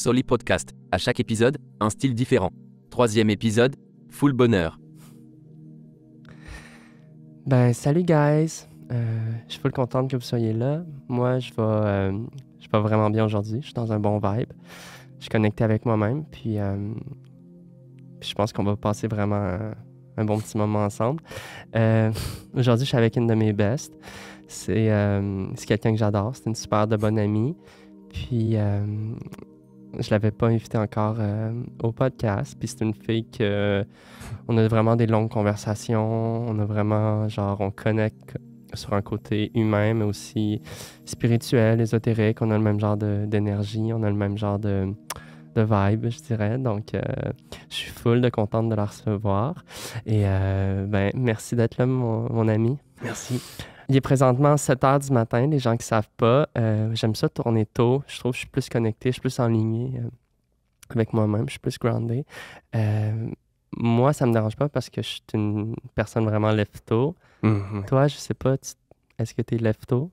Soli Podcast. À chaque épisode, un style différent. Troisième épisode, full bonheur. Ben, salut guys. Euh, je suis full contente que vous soyez là. Moi, je vais, euh, je vraiment bien aujourd'hui. Je suis dans un bon vibe. Je suis connecté avec moi-même. Puis, euh, je pense qu'on va passer vraiment un, bon petit moment ensemble. aujourd'hui, je suis avec une de mes bestes. C'est quelqu'un que j'adore. C'est une super de bonne amie. Puis, je l'avais pas invitée encore euh, au podcast. Puis c'est une fille que euh, on a vraiment des longues conversations. On a vraiment, genre, on connecte sur un côté humain, mais aussi spirituel, ésotérique. On a le même genre d'énergie, on a le même genre de, vibe, je dirais. Donc, euh, je suis full de contente de la recevoir. Et ben, merci d'être là, mon, mon ami. Merci. Il est présentement 7 h du matin, les gens qui savent pas. Euh, j'aime ça tourner tôt. Je trouve que je suis plus connecté, je suis plus enligné euh, avec moi-même, je suis plus groundé. Euh, moi, ça me dérange pas parce que je suis une personne vraiment lefto ». tôt mhm. Toi, je sais pas, est-ce que tu es tôt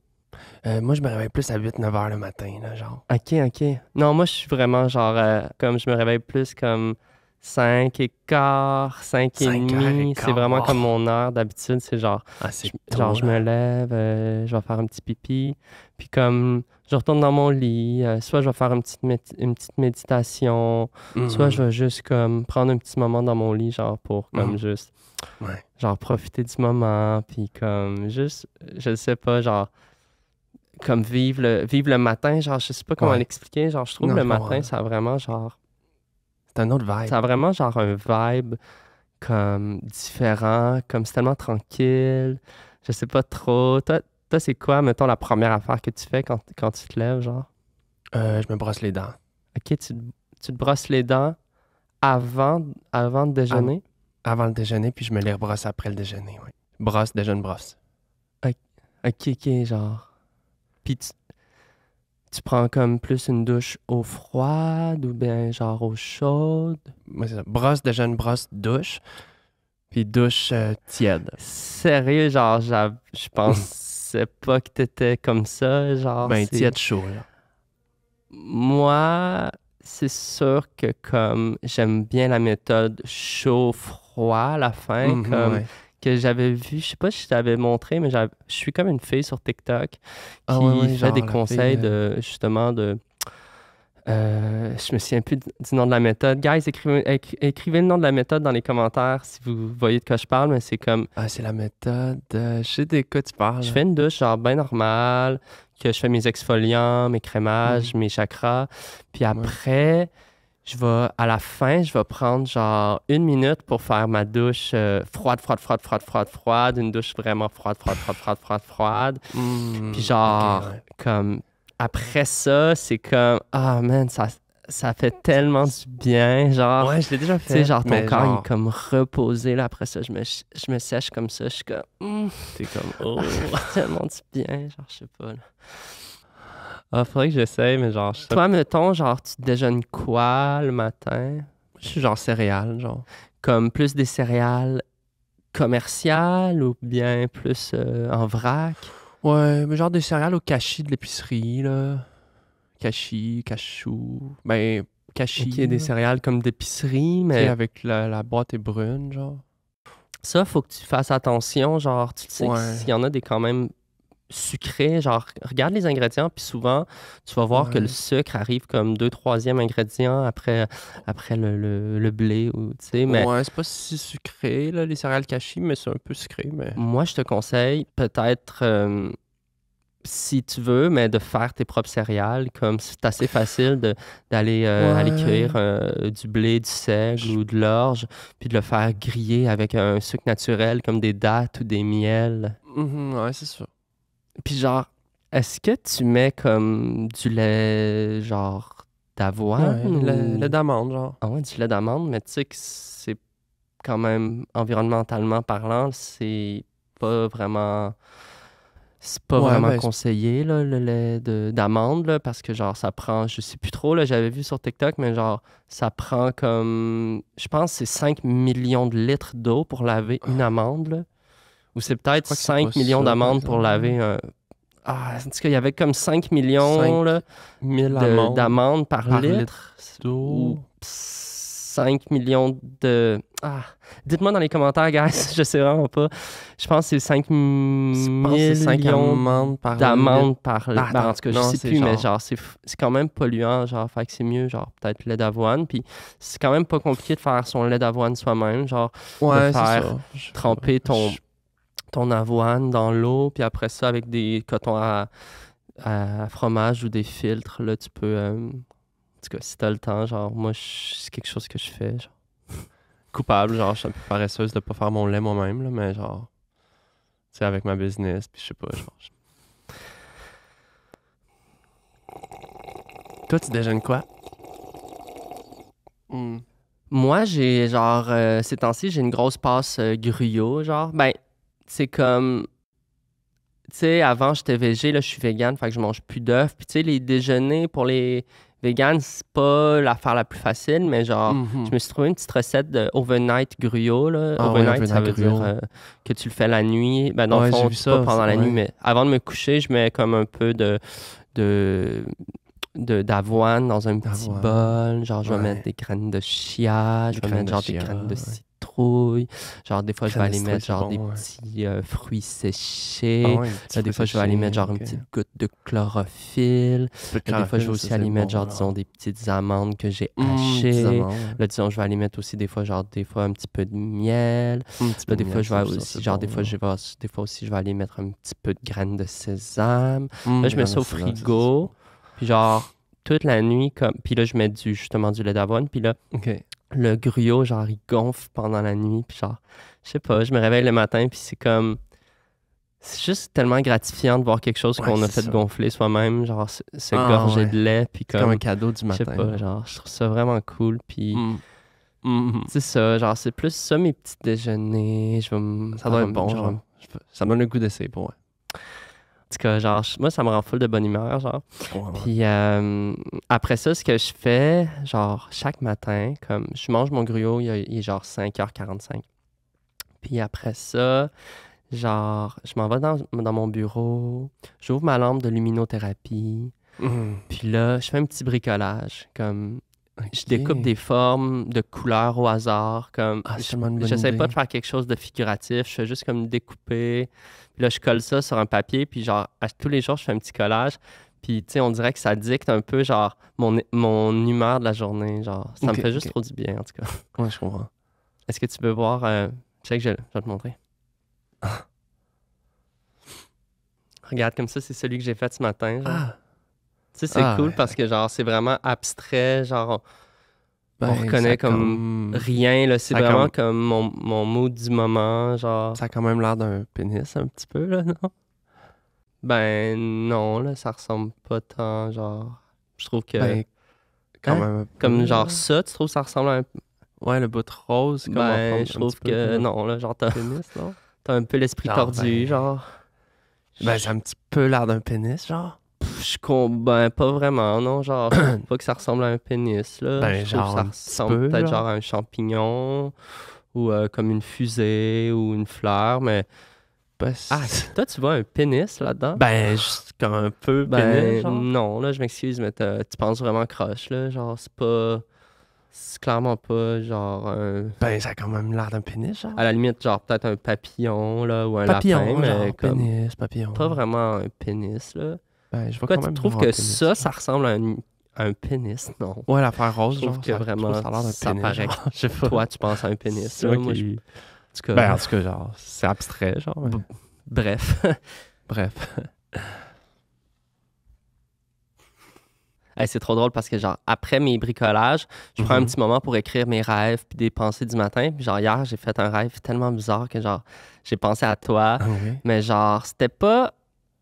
moi, je me réveille plus à 8-9 heures le matin, là, genre. OK, OK. Non, moi, je suis vraiment genre, comme je me réveille plus comme 5 et quart, 5 et demi. C'est vraiment comme oh. mon heure d'habitude. C'est genre, ah, je, genre, je me lève, euh, je vais faire un petit pipi. Puis comme, je retourne dans mon lit. Euh, soit je vais faire une petite, une petite méditation. Mm-hmm. Soit je vais juste comme prendre un petit moment dans mon lit, genre pour comme mm-hmm. juste, genre profiter du moment. Puis comme, juste, je sais pas, genre comme vivre le, vivre le matin genre je sais pas comment l'expliquer genre je trouve le matin ça a vraiment genre c'est un autre vibe. Ça vraiment genre un vibe comme différent, comme c'est tellement tranquille. Je sais pas trop. Toi, c'est quoi, mettons, la première affaire que tu fais quand, quand tu te lèves, genre? Euh, je me brosse les dents. OK, tu, te brosses les dents avant, avant de déjeuner? Avant, le déjeuner, puis je me les rebrosse après le déjeuner, oui. Brosse, déjeune, brosse. OK, OK, genre... Puis tu prends comme plus une douche au froide ou bien genre eau chaude? Moi, c'est ça. Brosse, déjà une brosse douche. Puis douche euh, tiède. Sérieux, genre, je pensais pas que t'étais comme ça. Genre, ben, tiède chaud, là. Moi, c'est sûr que comme j'aime bien la méthode chaud-froid à la fin. Mhm, comme que j'avais vu, je sais pas si je t'avais montré, mais je suis comme une fille sur TikTok ah qui fait des conseils de euh. justement de. Euh, je me souviens plus du nom de la méthode. Guys, écrivez, écrivez, le nom de la méthode dans les commentaires si vous voyez de quoi je parle, mais c'est comme. Ah, c'est la méthode. Euh, je sais de quoi tu parles. Je fais une douche, genre, bien normale, que je fais mes exfoliants, mes crémages, mmh. mes chakras. Puis après, je vais, à la fin, je vais prendre genre une minute pour faire ma douche euh, froide, froide, froide, froide, froide, froide, une douche vraiment froide, froide, froide, froide, froide, froide. Hmm, Puis genre, comme après ça, c'est comme, ah man, ça, ça fait tellement du bien. Genre, ouais, je l'ai déjà fait. Tu sais, genre, ton corps, il est comme reposé. Là, après ça, je me, je me sèche comme ça. Je suis comme, C'est hmm, comme, oh, tellement du bien. Genre, je sais pas. Là. Ah, faudrait que j'essaye, mais genre. Toi, mettons, genre, tu déjeunes quoi le matin? Je suis genre céréales, genre. Comme plus des céréales commerciales ou bien plus euh, en vrac? Ouais, mais genre des céréales au cachis de l'épicerie, là. Cachis, cachou. Ben, cachis. Okay, des céréales comme d'épicerie, mais. avec la, boîte est brune, genre. Ça, faut que tu fasses attention. Genre, tu sais s'il y en a des quand même sucré. Genre, regarde les ingrédients, puis souvent, tu vas voir que le sucre arrive comme deux, troisième ingrédient après, après le, le, blé. Ou, mais... c'est pas si sucré, les céréales cachées, mais c'est un peu sucré. Mais... Moi, je te conseille peut-être. Euh, si tu veux, mais de faire tes propres céréales, comme c'est assez facile d'aller euh, aller euh, du blé, du seigle ou de l'orge, puis de le faire griller avec un sucre naturel comme des dattes ou des miels. Mmh, ouais, c'est sûr. Puis genre, est-ce que tu mets comme du lait, genre, d'avoine? le, lait d'amande, genre. Ah ouais, du lait d'amande, mais tu sais que c'est quand même, environnementalement parlant, c'est pas vraiment... C'est pas vraiment ben, conseillé, le lait d'amande, parce que, genre, ça prend, je sais plus trop, là, j'avais vu sur TikTok, mais genre, ça prend comme, je pense, c'est 5 millions de litres d'eau pour laver une ah. amande, là ou c'est peut-être 5 millions d'amendes pour laver un. Ah, en tout cas, il y avait comme 5 millions d'amendes par, litre. 5 millions de. Ah, dites-moi dans les commentaires, guys, je sais vraiment pas. Je pense que c'est 5 millions d'amendes par litre. Ah, ben, en tout cas, sais plus, mais genre, c'est, quand même polluant, genre, fait que c'est mieux, genre, peut-être lait d'avoine. Puis c'est quand même pas compliqué de faire son lait d'avoine soi-même, genre, de faire tremper ton ton avoine dans l'eau, puis après ça, avec des cotons à, fromage ou des filtres, là, tu peux. Euh, en tout cas, si t'as le temps, genre, moi, c'est quelque chose que je fais. Genre. Coupable, genre, je suis un peu paresseuse de pas faire mon lait moi-même, là, mais genre, tu sais, avec ma business, puis je sais pas, genre. Toi, tu déjeunes quoi? Hmm. Moi, j'ai genre, euh, ces temps-ci, j'ai une grosse passe euh, gruyot, genre. Ben, c'est comme. Tu sais, avant, j'étais végé, là, je suis vegan, fait que je mange plus d'œufs. Puis, tu sais, les déjeuners pour les vegans c'est pas l'affaire la plus facile, mais genre, mhm. je me suis trouvé une petite recette de overnight gruau. Là. Ah overnight, ça veut dire euh, que tu le fais la nuit. Ben, dans le fond, pas pendant la nuit, mais avant de me coucher, je mets comme un peu de. de d'avoine dans un petit bol, genre je vais mettre des graines de chia, je vais mettre genre des graines de Genre, des fois, je vais aller mettre genre des petits fruits séchés. des fois, je vais aller mettre genre une petite goutte de chlorophylle. des fois, je vais aussi aller mettre genre, disons, des petites amandes que j'ai mmh, hachées. je vais aller mettre aussi des fois, genre, des fois, un petit peu de miel. Là, des fois, je vais aussi, genre, des fois, je vais, des fois aussi, je vais aller mettre un petit peu de graines de sésame. Mmh, là, je mets ça au frigo. Puis genre, toute la nuit, comme... puis là, je mets du, justement du lait d'avoine. Puis là, le gruau, genre, il gonfle pendant la nuit. Puis genre, je sais pas, je me réveille le matin, puis c'est comme. C'est juste tellement gratifiant de voir quelque chose qu'on a fait gonfler soi-même, genre se, ah, gorger de lait. Puis comme, un cadeau du matin. Je sais pas, genre, je trouve ça vraiment cool. Puis. Mm. Mm-hmm. C'est ça, genre, c'est plus ça mes petits déjeuners. ça doit être bon, genre. Ça donne le goût d'essayer pour ouais en tout cas, genre, moi, ça me rend full de bonne humeur, genre. Puis euh, après ça, ce que je fais, genre, chaque matin, comme je mange mon gruau, il, est genre 5h45. Puis après ça, genre, je m'en vais dans, mon bureau, j'ouvre ma lampe de luminothérapie, mmh. Puis là, je fais un petit bricolage. Comme je découpe des formes de couleurs au hasard. Comme, ah, j'essaie pas de faire quelque chose de figuratif. Je fais juste comme découper. Puis là, je colle ça sur un papier. Puis genre, tous les jours, je fais un petit collage. Puis, tu sais, on dirait que ça dicte un peu, genre, mon, mon humeur de la journée. Genre, ça me fait juste trop du bien, en tout cas. Ouais, je comprends. Est-ce que tu peux voir... Euh, je sais que je, vais te montrer. Ah. Regarde, comme ça, c'est celui que j'ai fait ce matin. Ah sais, c'est ah, cool parce que genre, c'est vraiment abstrait, genre, on, ben, reconnaît comme, rien, là. C'est vraiment comme, mon, mon, mot du moment, genre. Ça a quand même l'air d'un pénis un petit peu, là, non? Ben non, là, ça ressemble pas tant, genre. Je trouve que. Ben, quand hein? même. Comme genre ça, tu trouves que ça ressemble à un. Ouais, le bout de rose, comme ben, je trouve que. non, là, genre, t'as. T'as un peu l'esprit tordu, ben, genre. Ben, j'ai un petit peu l'air d'un pénis, genre je ben, pas vraiment, non. Genre, pas que ça ressemble à un pénis, là. Ben, genre, ça ressemble peut-être genre à un champignon ou euh, comme une fusée ou une fleur, mais. Ben, ah, toi, tu vois un pénis là-dedans? Ben, juste comme un peu ben, Genre. Non, là, je m'excuse, mais tu penses vraiment croche, là. Genre, c'est pas. C'est clairement pas genre un. Ben, ça a quand même l'air d'un pénis, genre. À la limite, genre peut-être un papillon, là, ou un papillon, lapin, mais pénis, papillon. Pas vraiment un pénis, là. Ben, quand tu trouves que ça, ça ressemble à un, un pénis, non? Ouais, l'affaire rose, je trouve que ça, vraiment, ça a l'air ça Paraît, Toi, tu penses à un pénis. moi, ben, en tout cas, genre, c'est abstrait, genre. Bref. Bref. c'est trop drôle parce que, genre, après mes bricolages, je prends un mhm. petit moment pour écrire mes rêves puis des pensées du matin. Puis, genre, hier, j'ai fait un rêve tellement bizarre que, genre, j'ai pensé à toi. Ah mais, genre, c'était pas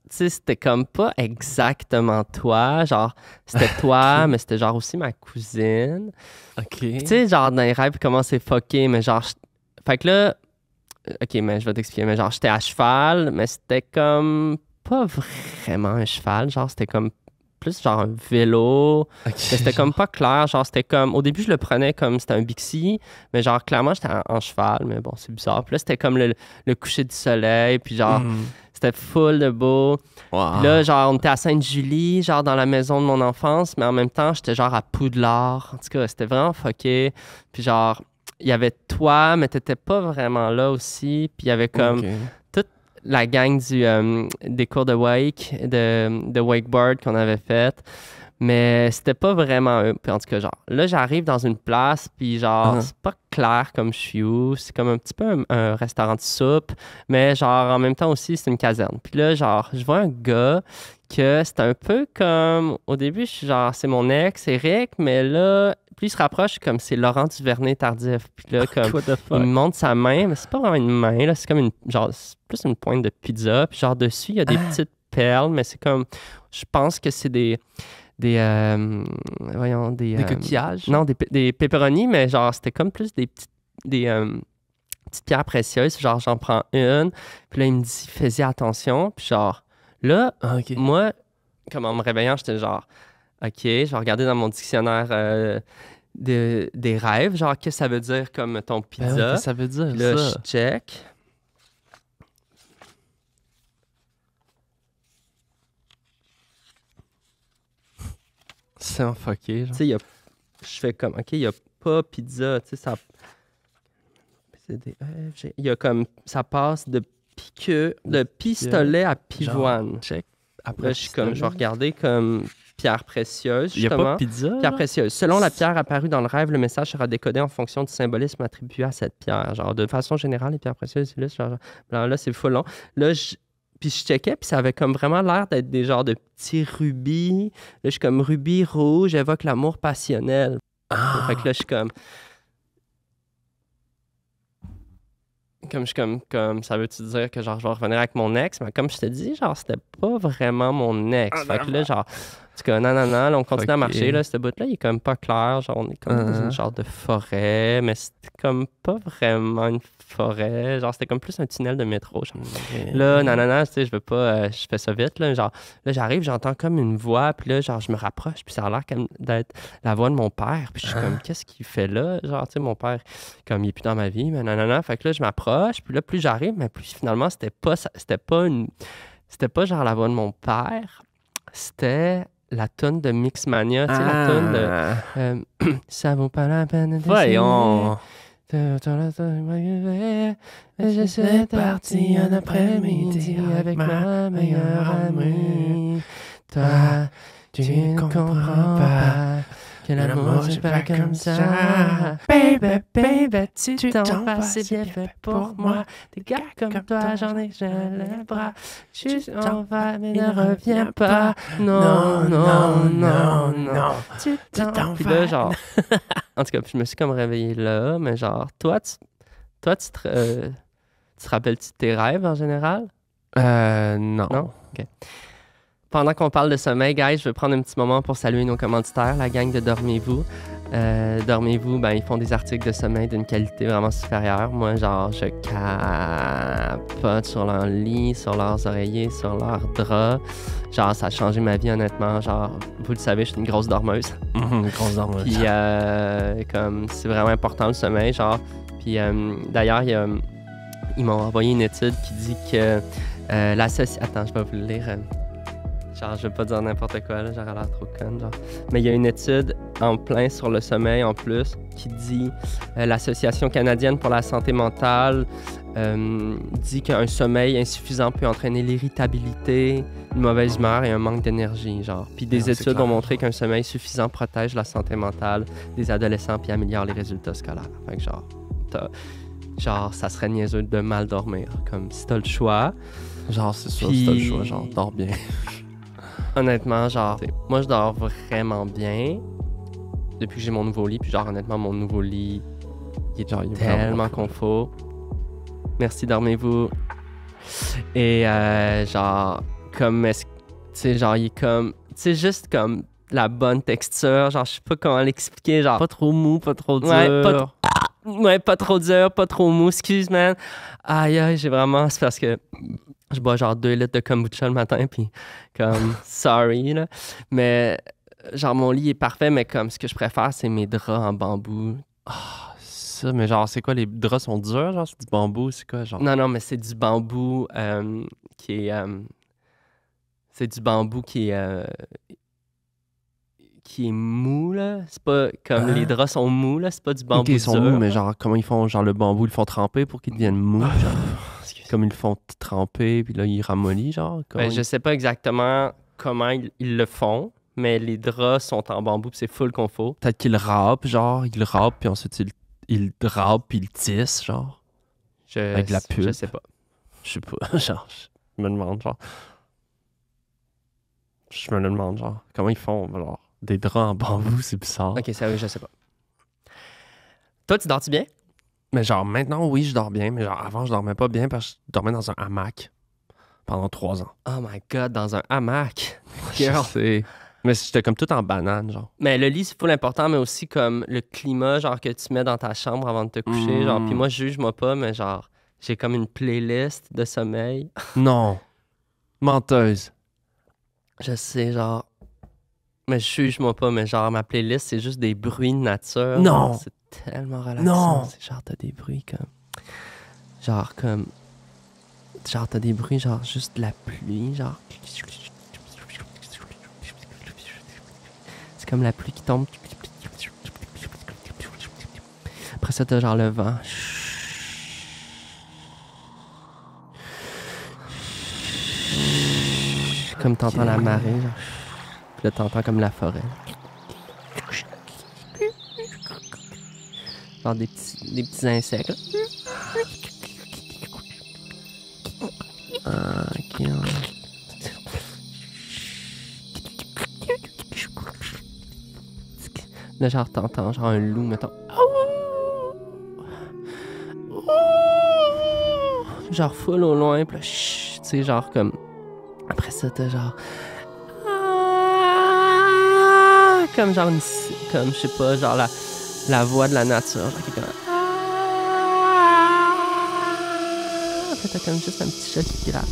c'était comme pas exactement toi. Genre, c'était toi, mais c'était genre aussi ma cousine. OK. Tu sais, genre, dans les rêves, comment c'est fucké, mais genre, fait que là, euh, OK, mais je vais t'expliquer, mais genre, j'étais à cheval, mais c'était comme pas vraiment un cheval. Genre, c'était comme plus genre un vélo. C'était comme pas clair. Genre, c'était comme. Au début, je le prenais comme c'était un Bixi, mais genre, clairement, j'étais en, cheval, mais bon, c'est bizarre. Puis là, c'était comme le, coucher du soleil, puis genre. Hmm. C'était full de beau. là, genre, on était à Sainte-Julie, genre dans la maison de mon enfance, mais en même temps, j'étais genre à Poudlard. En tout cas, c'était vraiment fucké. Puis genre, il y avait toi, mais t'étais pas vraiment là aussi. Puis il y avait comme toute la gang du, euh, des cours de wake, de, de wakeboard qu'on avait fait. Mais c'était pas vraiment eux. Puis en tout cas, genre, là, j'arrive dans une place, puis genre, ah. c'est pas clair comme je suis où. C'est comme un petit peu un, restaurant de soupe, mais genre, en même temps aussi, c'est une caserne. Puis là, genre, je vois un gars que c'est un peu comme. Au début, je suis genre, c'est mon ex, Eric, mais là, puis il se rapproche, comme c'est Laurent Duvernay tardif. Puis là, comme, il me montre sa main, mais c'est pas vraiment une main, là, c'est comme une. Genre, c'est plus une pointe de pizza. Puis genre, dessus, il y a des petites perles, mais c'est comme. Je pense que c'est des des euh, voyons des, euh, coquillages. Non, des, des mais genre c'était comme plus des petites des euh, petites pierres précieuses, genre j'en prends une, puis là il me dit fais attention, puis genre là ah, moi comme en me réveillant, j'étais genre OK, je vais dans mon dictionnaire de, des rêves, genre qu'est-ce que ça veut dire comme ton ben pizza. ça veut dire là, je check. C'est fucker. Tu sais, je fais comme, OK, il n'y a pas pizza. Tu sais, ça. Il y a comme, ça passe de pique de pistolet à pivoine. Après, je suis comme, je vais regarder comme pierre précieuse. Justement. Il n'y a pas pizza. Pierre précieuse. Selon la pierre apparue dans le rêve, le message sera décodé en fonction du symbolisme attribué à cette pierre. Genre, de façon générale, les pierres précieuses là, c'est fou long. Là, je, puis je checkais, puis ça avait comme vraiment l'air d'être des genres de petits rubis. Là, je suis comme rubis rouge, évoque l'amour passionnel. Ah! Fait que là, je suis comme. Comme je suis comme, ça veut-tu dire que genre je vais revenir avec mon ex? Mais comme je te dis, genre c'était pas vraiment mon ex. Ah, fait que là, genre tout cas, non, non, non, on continue à marcher. Là, ce bout-là, il est comme pas clair. Genre, on est comme dans une uh-huh. genre de forêt, mais c'est comme pas vraiment une forêt. Genre, c'était comme plus un tunnel de métro. Là, non, non, non, tu sais, je veux pas, euh, je fais ça vite. Là, genre, là, j'arrive, j'entends comme une voix, puis là, genre, je me rapproche, puis ça a l'air comme d'être la voix de mon père. Puis je suis comme, ah. qu'est-ce qu'il fait là? Genre, tu sais, mon père, comme, il est plus dans ma vie, mais non, non, non. Fait que là, je m'approche, puis là, plus j'arrive, mais plus finalement, c'était pas, c'était pas une. C'était pas genre la voix de mon père, c'était la tonne de Mixmania, tu sais, la ah. tonne de. Euh, ça vaut pas la peine de. Voyons! Je suis parti un après-midi avec ma meilleure amie. Toi, ah, tu ne comprends pas. Que l'amour, c'est pas, pas comme ça. Baby, baby, tu t'en vas, c'est bien fait pour moi. Des gars comme, toi, j'en ai j'ai les bras. Tu t'en vas, mais ne reviens pas. Non, non, non, non. Tu t'en vas. genre, en tout cas, je me suis comme réveillé là, mais genre, toi, tu, toi, tu te, euh, rappelles-tu tes rêves en général? Euh, non. Non? OK pendant qu'on parle de sommeil, guys, je veux prendre un petit moment pour saluer nos commanditaires, la gang de Dormez-vous. Euh, Dormez-vous, ben, ils font des articles de sommeil d'une qualité vraiment supérieure. Moi, genre, je capote sur leur lit, sur leurs oreillers, sur leurs draps. Genre, ça a changé ma vie, honnêtement. Genre, vous le savez, je suis une grosse dormeuse. une grosse dormeuse. Puis, euh, comme, c'est vraiment important le sommeil, genre. Puis, euh, d'ailleurs, ils m'ont envoyé une étude qui dit que l'association... Attends, je vais vous le lire genre, ne vais pas dire n'importe quoi, là, j'aurais l'air trop con. genre. Mais il y a une étude en plein sur le sommeil, en plus, qui dit euh, l'Association canadienne pour la santé mentale euh, dit qu'un sommeil insuffisant peut entraîner l'irritabilité, une mauvaise humeur et un manque d'énergie, genre. Puis des études ont montré qu'un sommeil suffisant protège la santé mentale des adolescents puis améliore les résultats scolaires. Fait genre, genre, ça serait niaiseux de mal dormir, comme si t'as le choix. Genre, c'est sûr, si t'as le choix, genre, dors bien. honnêtement, genre, moi, je dors vraiment bien depuis que j'ai mon nouveau lit. Puis, genre, honnêtement, mon nouveau lit, il est genre, tellement confort. Merci, dormez-vous. Et, euh, genre, comme, tu sais, genre, il est comme, tu sais, juste comme la bonne texture. Genre, je sais pas comment l'expliquer. Genre, pas trop mou, pas trop dur. Ouais, pas, ouais, pas trop dur, pas trop mou. Excuse, man. Aïe, aïe, j'ai vraiment, c'est parce que je bois genre deux litres de kombucha le matin, puis comme, sorry, là. Mais genre, mon lit est parfait, mais comme, ce que je préfère, c'est mes draps en bambou. Ah, ça, mais genre, c'est quoi, les draps sont durs, genre, c'est du bambou, c'est quoi, genre? Non, non, mais c'est du bambou euh, qui est... Euh, c'est du bambou qui est... Euh, qui est mou, là. C'est pas comme les ah. draps sont mous, là. C'est pas du bambou. ils sont mous, mais genre, comment ils font? Genre, le bambou, ils le font tremper pour qu'ils deviennent mou, Comme ils le font tremper, puis là, ils ramollissent, genre. Ben, je sais pas exactement comment ils, le font, mais les draps sont en bambou, puis c'est full confort. Peut-être qu'ils râpent, genre, ils râpent, puis ensuite ils, ils drapent, puis ils tissent, genre. Je, avec la puce. Je sais pas. Je sais pas, genre, je me demande, genre. Je me le demande, genre, comment ils font, genre, des draps en bambou, c'est bizarre. Ok, oui je sais pas. Toi, tu dors-tu bien? Mais genre, maintenant, oui, je dors bien, mais genre, avant, je dormais pas bien parce que je dormais dans un hamac pendant trois ans. Oh my god, dans un hamac. je oh. sais. Mais j'étais comme tout en banane, genre. Mais le lit, c'est pas l'important, mais aussi comme le climat, genre, que tu mets dans ta chambre avant de te coucher. Genre, puis mm. moi, juge-moi pas, mais genre, j'ai comme une playlist de sommeil. non. Menteuse. Je sais, genre, mais juge moi pas, mais genre ma playlist, c'est juste des bruits de nature. Non! C'est tellement relaxant. Non! C'est genre t'as des bruits comme. Genre comme. Genre t'as des bruits, genre juste de la pluie, genre. C'est comme la pluie qui tombe. Après ça, t'as genre le vent. Comme t'entends la marée, genre. Là, t'entends comme la forêt. Genre des petits, des petits insectes. Ah, Là, genre, t'entends genre un loup, mettons. Genre, full au loin, pis là, tu sais, genre comme. Après ça, t'as genre comme genre comme je sais pas, genre la, la voix de la nature, genre qui comme. Ah! t'as comme juste un petit chat qui gratte.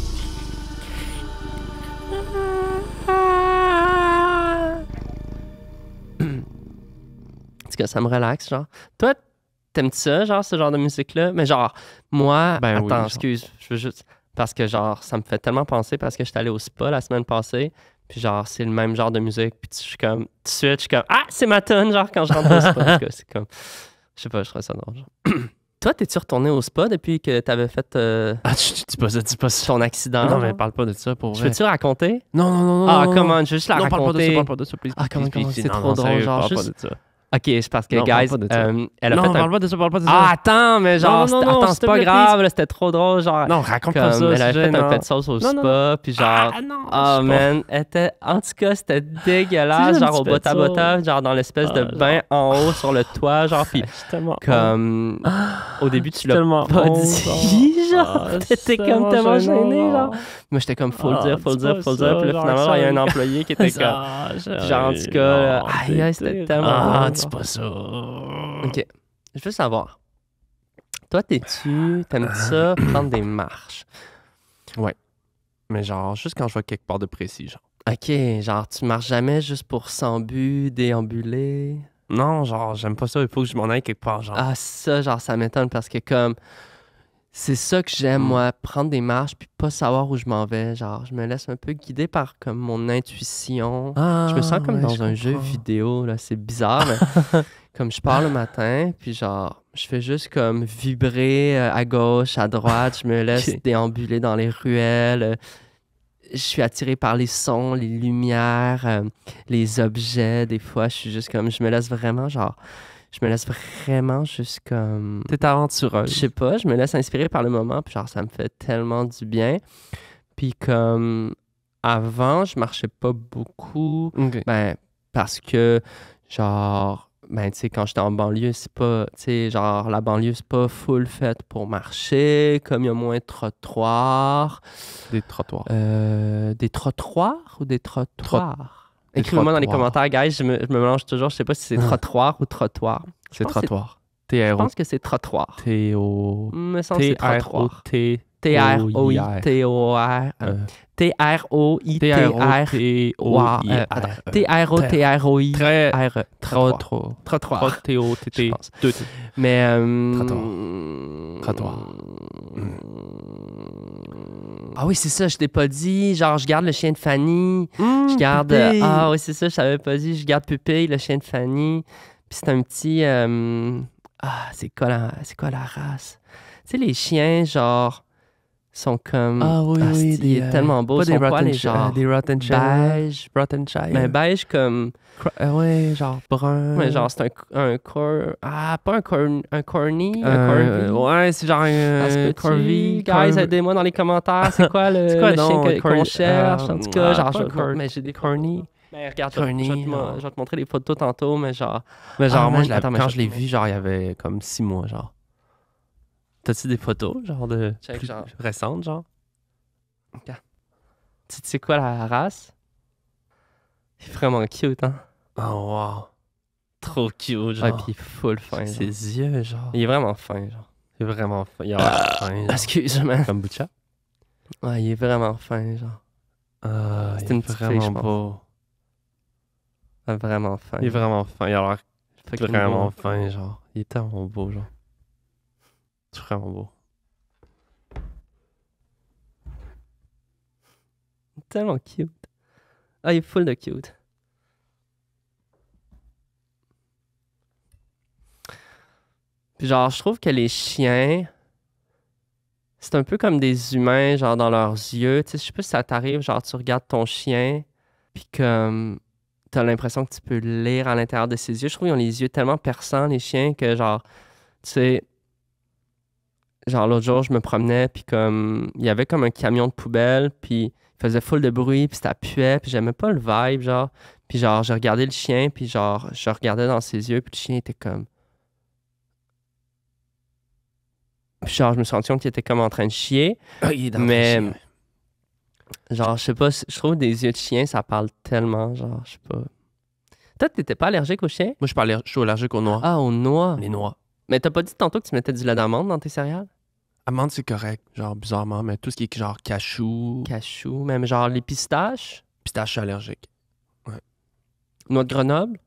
En tout ça me relaxe, genre. Toi, taimes ça, genre, ce genre de musique-là? Mais genre, moi, ben attends, excuse, je veux juste... Parce que genre, ça me fait tellement penser parce que j'étais allé au spa la semaine passée, puis genre, c'est le même genre de musique. Puis je suis comme, tout de suite, je suis comme, ah, c'est ma tonne, genre, quand je rentre au spa. c'est comme, je sais pas, je trouve ça drôle. Toi, t'es-tu retourné au spa depuis que t'avais fait. Euh, ah, tu, pas Ton accident. Non, mais parle pas de ça pour vrai. Je peux-tu raconter? Non, non, non. Ah, comment? Je veux juste la non, raconter. Parle pas de ça, parle pas de ça, please. Ah, comment, c'est trop drôle, genre. juste... pas de ça. Ok, c'est parce que, guys, euh, elle a fait un... parle pas de parle pas de Ah, attends, mais genre, non, attends, c'est pas grave, c'était trop drôle, genre. Non, raconte comme, pas ça. Elle a fait un peu sauce au spa, puis genre, ah, non, oh man, elle était, en tout cas, c'était dégueulasse, genre au bota bota, genre dans l'espèce de ah, bain en haut sur le toit, genre, puis comme ah, au début tu l'as pas dit, genre, t'étais comme tellement gêné, genre. Moi, j'étais comme faut le dire, faut le dire, faut le dire, puis finalement, il y a un employé qui était comme, genre en tout cas, aïe, c'était tellement c'est pas ça. OK. Je veux savoir. Toi, t'es-tu. T'aimes ah. ça prendre des marches? Ouais. Mais genre, juste quand je vois quelque part de précis, genre. OK, genre, tu marches jamais juste pour sans déambuler? Non, genre, j'aime pas ça. Il faut que je m'en aille quelque part, genre. Ah, ça, genre, ça m'étonne parce que comme c'est ça que j'aime, mm. moi, prendre des marches puis pas savoir où je m'en vais. Genre, je me laisse un peu guider par comme mon intuition. Ah, je me sens comme dans un jeu vidéo, là, c'est bizarre, mais comme je pars le matin, puis genre, je fais juste comme vibrer euh, à gauche, à droite, je me laisse déambuler dans les ruelles. Euh, je suis attiré par les sons, les lumières, euh, les objets. Des fois, je suis juste comme, je me laisse vraiment, genre, je me laisse vraiment juste comme. T'es aventureuse. Je sais pas, je me laisse inspirer par le moment, puis genre, ça me fait tellement du bien. Puis comme avant, je marchais pas beaucoup. Ben, parce que, genre, ben, tu sais, quand j'étais en banlieue, c'est pas, tu sais, genre, la banlieue, c'est pas full faite pour marcher, comme il y a moins de trottoirs. Des trottoirs. Euh, des trottoirs ou des trottoirs? Écrivez-moi dans les commentaires, guys. Je me, mélange toujours. Je sais pas si c'est ah. trottoir ou trottoir. C'est trottoir. T -R -O. Je pense que c'est trottoir. T-O. Me que c'est trottoir. T-R-O-I-T-O-R. T-R-O-I-T-R-O-I-R. T-R-O-T-R-O-I. R. Trottoir. Trottoir. T-O-T-T. Mais. Trottoir. Trottoir. Ah oui, c'est ça, je t'ai pas dit. Genre, je garde le chien de Fanny. Mmh, je garde. Euh, ah oui, c'est ça, je t'avais pas dit. Je garde Pupille, le chien de Fanny. Puis c'est un petit. Euh... ah, c'est quoi, la... quoi la race? Tu sais, les chiens, genre sont comme. Ah oui, ah, oui. Il est euh, tellement beau. Pas des rotten, genre, des rotten hein? Beige. Mais beige comme. Euh, ouais, genre brun. Mais genre, c'est un, un cor. Ah, pas un, cor, un corny. un corny. Ouais, c'est genre un. Corvy. Guys, aidez-moi dans les commentaires. C'est quoi le, quoi, non, chien qu'on cherche? en euh, tout cas, ah, genre, mais j'ai des corny. Mais ben, regarde, corny, je, vais te, je, vais te, montrer les photos tantôt, mais genre. Mais genre, ah, moi, je, quand je l'ai vu, genre, il y avait comme six mois, genre. T'as-tu des photos, genre, de plus genre. récentes, genre? OK. Tu sais quoi, la race? Il est vraiment cute, hein? Oh, wow. Trop cute, genre. Ouais, puis il est full fin. Ses yeux, genre. Il est vraiment fin, genre. Il est vraiment fin. Il a ah! fin, Excuse-moi. Comme Butcha? Ouais, il est vraiment fin, genre. Ah, C'est une vraiment fille, beau. vraiment fin. Il est vraiment fin. Il a l'air vraiment fin, genre. Il est tellement beau, genre. Vraiment beau. Tellement cute. Ah, il est full de cute. Puis genre, je trouve que les chiens, c'est un peu comme des humains, genre dans leurs yeux. Tu sais, je sais pas si ça t'arrive, genre tu regardes ton chien, puis comme t'as l'impression que tu peux lire à l'intérieur de ses yeux. Je trouve qu'ils ont les yeux tellement perçants, les chiens, que genre, tu sais, genre l'autre jour, je me promenais, puis comme il y avait comme un camion de poubelle, puis il faisait full de bruit, puis ça puait, puis j'aimais pas le vibe, genre. Puis genre, j'ai regardé le chien, puis genre, je regardais dans ses yeux, puis le chien était comme. Puis genre, je me sentais qu'il était comme en train de chier. Ah, il mais. Genre, je sais pas, je trouve des yeux de chien, ça parle tellement, genre, je sais pas. Toi, t'étais pas allergique aux chiens? Moi, je, suis allergique aux noix. Ah, aux noix? Les noix. Mais t'as pas dit tantôt que tu mettais du lait d'amande dans tes céréales? Amande, c'est correct, genre bizarrement, mais tout ce qui est genre cachou. Cachou, même genre les pistaches. Pistaches allergiques. Ouais. Noix de Grenoble.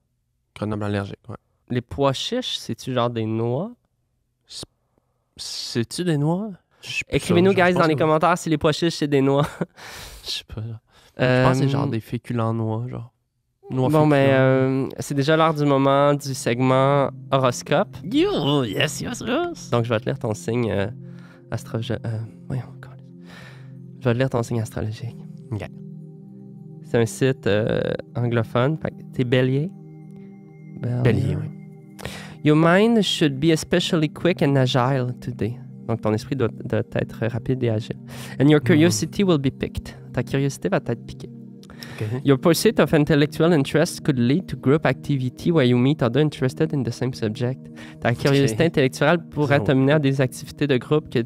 Grenoble allergique, ouais. Les pois chiches, c'est-tu genre des noix? C'est-tu des noix? Écrivez-nous, guys, dans les commentaires si les pois chiches, c'est des noix. Je sais pas. Je pense que c'est genre euh, des féculents noix, genre. Noix bon, mais ben, euh, c'est déjà l'heure du moment du segment horoscope. You, yes, yes, yes. Donc, je vais te lire ton signe euh, astro... Euh, voyons, Je vais lire ton signe astrologique. Okay. C'est un site euh, anglophone. C'est Bélier. Bélier. Bélier, oui. Your mind should be especially quick and agile today. Donc, ton esprit doit, doit être rapide et agile. And your mm. curiosity will be picked. Ta curiosité va être piquée. Your pursuit of intellectual interest could lead to group activity where you meet others interested in the same subject. Ta curiosité intellectuelle pourrait te mener à des activités de groupe que,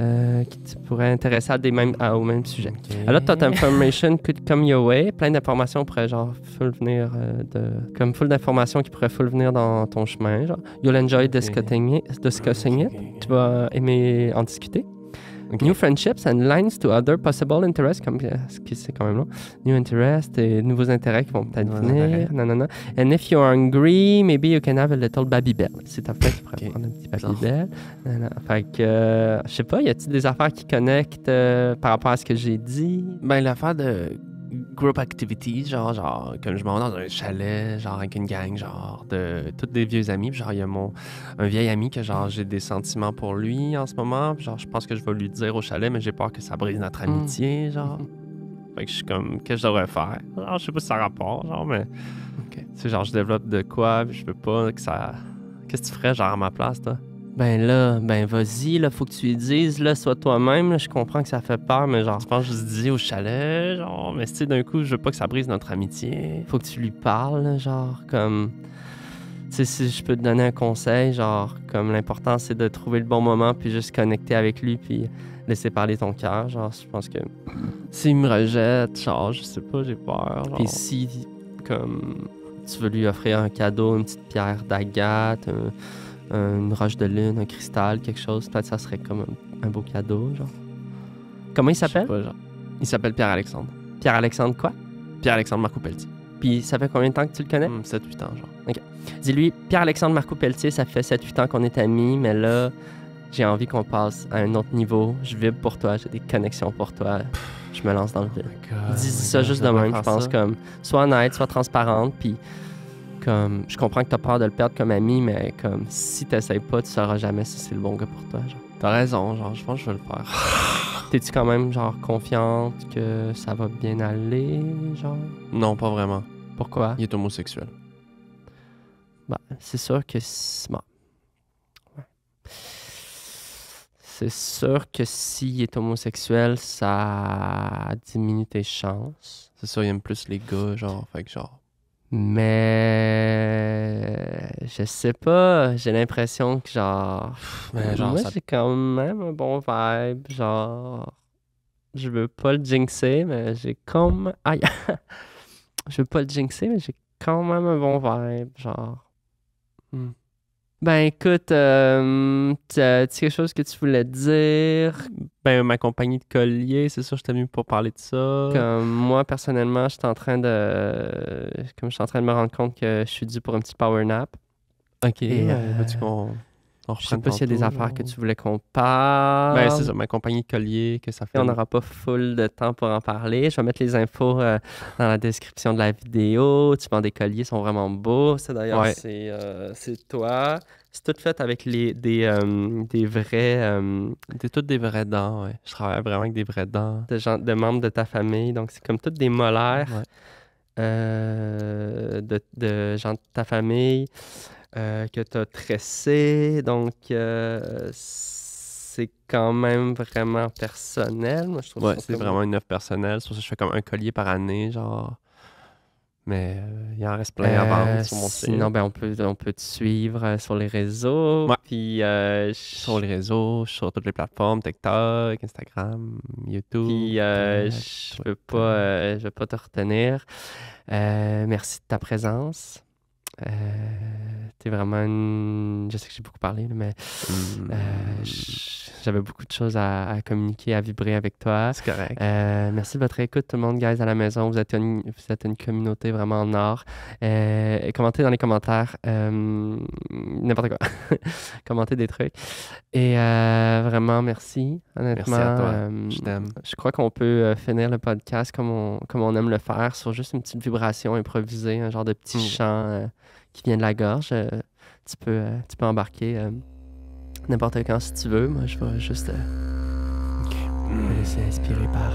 euh, qui te pourraient intéresser des mêmes, au même sujet. Okay. Alors, ton information could come your way. Plein d'informations pourraient genre full venir euh, de, comme full d'informations qui pourraient full venir dans ton chemin. Genre, you'll enjoy discussing Discussing it. Tu vas aimer en discuter. New friendships and lines to other possible interests, comme euh, c'est quand même long. New interests et nouveaux intérêts qui vont peut-être venir. Non, non, non. And if you're hungry, maybe you can have a little baby bell. C'est ta fête, tu pourrais prendre un petit baby Babybel. Fait que, euh, je sais pas, y a-t-il des affaires qui connectent euh, par rapport à ce que j'ai dit? Ben, l'affaire de group activity, genre, genre, comme je m'en dans un chalet, genre, avec une gang, genre, de toutes des vieux amis. genre, il y a mon, un vieil ami que, genre, j'ai des sentiments pour lui en ce moment. genre, je pense que je vais lui dire au chalet, mais j'ai peur que ça brise notre mm. amitié, mm-hmm. genre. Fait que je suis comme, qu'est-ce que je devrais faire? Genre, je sais pas si ça rapport genre, mais. Tu sais, genre, je développe de quoi, je veux pas que ça. Qu'est-ce que tu ferais, genre, à ma place, toi? ben là, ben vas-y, là, faut que tu lui dises, là, sois toi-même, je comprends que ça fait peur, mais genre, je pense que je dis au chalet, genre, mais tu d'un coup, je veux pas que ça brise notre amitié. Faut que tu lui parles, genre, comme. Tu sais, si je peux te donner un conseil, genre, comme l'important, c'est de trouver le bon moment, puis juste connecter avec lui, puis laisser parler ton cœur, genre, je pense que. S'il me rejette, genre, je sais pas, j'ai peur, genre. Puis si, comme, tu veux lui offrir un cadeau, une petite pierre d'agate, un euh, une roche de lune, un cristal, quelque chose, peut-être ça serait comme un, beau cadeau, genre. Comment il s'appelle? Il s'appelle Pierre-Alexandre. Pierre-Alexandre quoi? Pierre-Alexandre Marco Pelletier. Puis ça fait combien de temps que tu le connais? 7-8 hmm, ans, genre. OK. Dis-lui, Pierre-Alexandre Marco Pelletier, ça fait 7-8 ans qu'on est amis, mais là, j'ai envie qu'on passe à un autre niveau. Je vibre pour toi, j'ai des connexions pour toi. Je me lance dans le vide. Oh Dis oh ça juste de même, je pense, comme, soit honnête, soit transparente, puis comme, je comprends que t'as peur de le perdre comme ami, mais comme, si t'essayes pas, tu sauras jamais si c'est le bon gars pour toi. Genre. T'as raison, genre, je pense que je vais le faire. T'es-tu quand même, genre, confiante que ça va bien aller, genre? Non, pas vraiment. Pourquoi? Il est homosexuel. Bah, c'est sûr que... Si... Bah. C'est sûr que s'il est homosexuel, ça diminue tes chances. C'est sûr, il aime plus les gars, genre, fait que genre... Mais je sais pas, j'ai l'impression que genre, moi j'ai quand même un bon vibe, genre je veux pas le jinxer, mais j'ai comme aïe. je veux pas le jinxer, mais j'ai quand même un bon vibe, genre. Hmm. Ben écoute, euh, tu quelque chose que tu voulais dire? Ben ma compagnie de collier, c'est sûr, je t'ai venu pour parler de ça. Comme moi, personnellement, je suis en train de... je suis en train de me rendre compte que je suis dû pour un petit power nap. Ok, euh, ben, je sais pas s'il y a des affaires que tu voulais qu'on parle. Ben, c'est ça, ma compagnie collier, que ça fait. on n'aura pas full de temps pour en parler. Je vais mettre les infos euh, dans la description de la vidéo. Tu vends des colliers, ils sont vraiment beaux. Ça, d'ailleurs, euh, c'est, toi. C'est tout fait avec les, des, euh, des vrais. c'est toutes des vrais dents, oui. Je travaille vraiment avec des vrais dents. De, gens, de membres de ta famille. Donc, c'est comme toutes des molaires de, de gens de ta famille. Euh, que tu as tressé. Donc, euh, c'est quand même vraiment personnel. Moi, je trouve ouais, c'est vraiment une œuvre personnelle. C'est ça que je fais comme un collier par année, genre. Mais il euh, il en reste plein à vendre sur Sinon, ben, on, peut, on peut te suivre sur les réseaux. sur les réseaux, sur toutes les plateformes, TikTok, Instagram, YouTube. Puis, je ne pas, je veux pas te retenir. merci de ta présence. Euh, t'es vraiment une... Je sais que j'ai beaucoup parlé, mais mm. euh, j'avais beaucoup de choses à, communiquer, à vibrer avec toi. C'est correct. Euh, merci de votre écoute, tout le monde, guys, à la maison. Vous êtes une, vous êtes une communauté vraiment en or. Euh, commentez dans les commentaires n'importe quoi. commentez des trucs. Et vraiment, merci, honnêtement. Merci à toi. je t'aime. Je crois qu'on peut finir le podcast comme on, comme on aime le faire, sur juste une petite vibration improvisée, un genre de petit mm. chant qui vient de la gorge, euh, euh, tu, peux, embarquer euh, n'importe quand si tu veux. Moi, je vais juste me laisser inspirer par,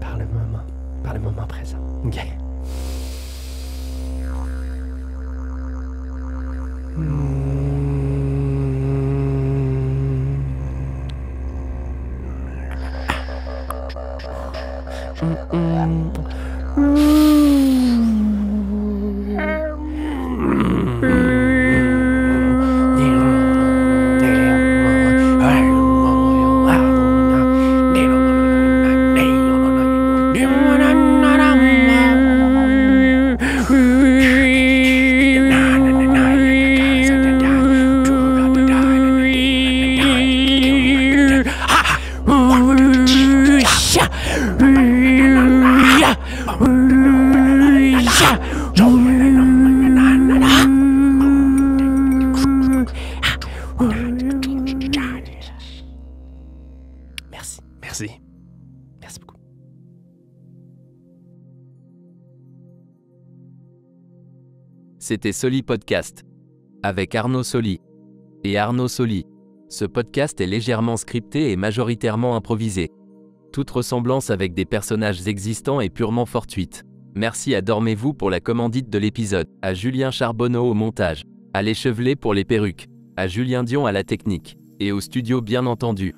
par le moment, par le moment présent. Hmm. Hmm. Hmm. Merci. Merci. beaucoup. C'était Soli Podcast avec Arnaud Soli et Arnaud Soli. Ce podcast est légèrement scripté et majoritairement improvisé. Toute ressemblance avec des personnages existants est purement fortuite. Merci à Dormez-vous pour la commandite de l'épisode, à Julien Charbonneau au montage, à l'échevelé pour les perruques, à Julien Dion à la technique, et au studio bien entendu.